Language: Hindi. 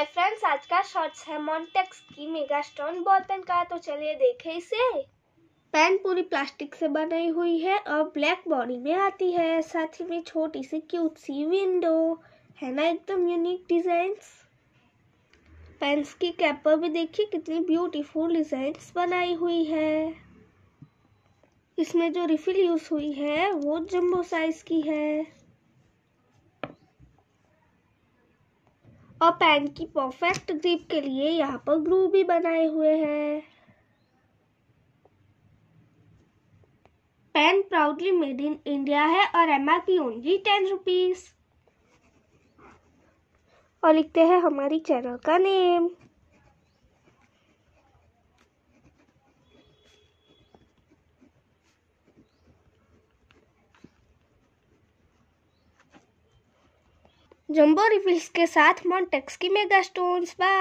हाय फ्रेंड्स आज का शॉर्ट्स है मॉन्टेक्स की मेगा स्टोन बॉल पेन का तो चलिए देखें इसे पेन पूरी प्लास्टिक से बनाई हुई है और ब्लैक बॉडी में आती है साथ ही में छोटी सी क्यूट सी विंडो है ना एकदम यूनिक डिजाइंस पेन्स की कैप पर भी देखिए कितनी ब्यूटीफुल डिजाइंस बनाई हुई है इसमें जो रिफिल यूज हुई है वो जम्बो साइज की है और पेन की परफेक्ट ग्रिप के लिए यहाँ पर ग्रू भी बनाए हुए हैं pen proudly made in India है और M R P only ten rupees और लिखते हैं हमारी चैनल का नेम जंबो रिफिल्स के साथ मॉन्टेक्स की मेगा स्टोन्स बाय